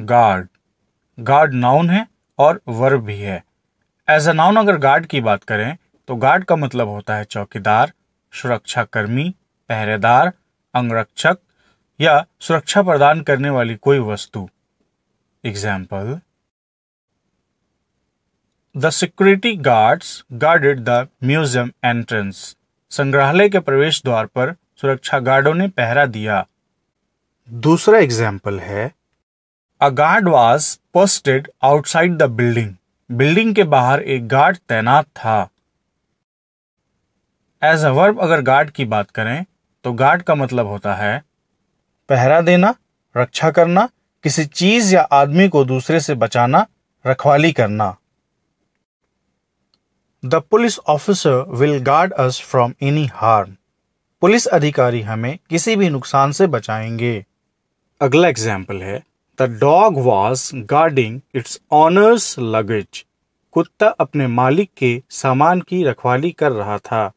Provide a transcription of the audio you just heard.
guard guard noun है और verb भी है एज अ नाउन अगर गार्ड की बात करें तो गार्ड का मतलब होता है चौकीदार सुरक्षाकर्मी पहरेदार अंगरक्षक या सुरक्षा प्रदान करने वाली कोई वस्तु example the security guards guarded the museum entrance संग्रहालय के प्रवेश द्वार पर सुरक्षा गार्डों ने पहरा दिया दूसरा एग्जाम्पल है a guard was posted outside the building building के बाहर एक गार्ड तैनात था एज अ वर्ब अगर गार्ड की बात करें तो गार्ड का मतलब होता है पहरा देना रक्षा करना किसी चीज या आदमी को दूसरे से बचाना रखवाली करना the police officer will guard us from any harm police अधिकारी हमें किसी भी नुकसान से बचाएंगे अगला एग्जाम्पल है dog was guarding its owner's luggage कुत्ता अपने मालिक के सामान की रखवाली कर रहा था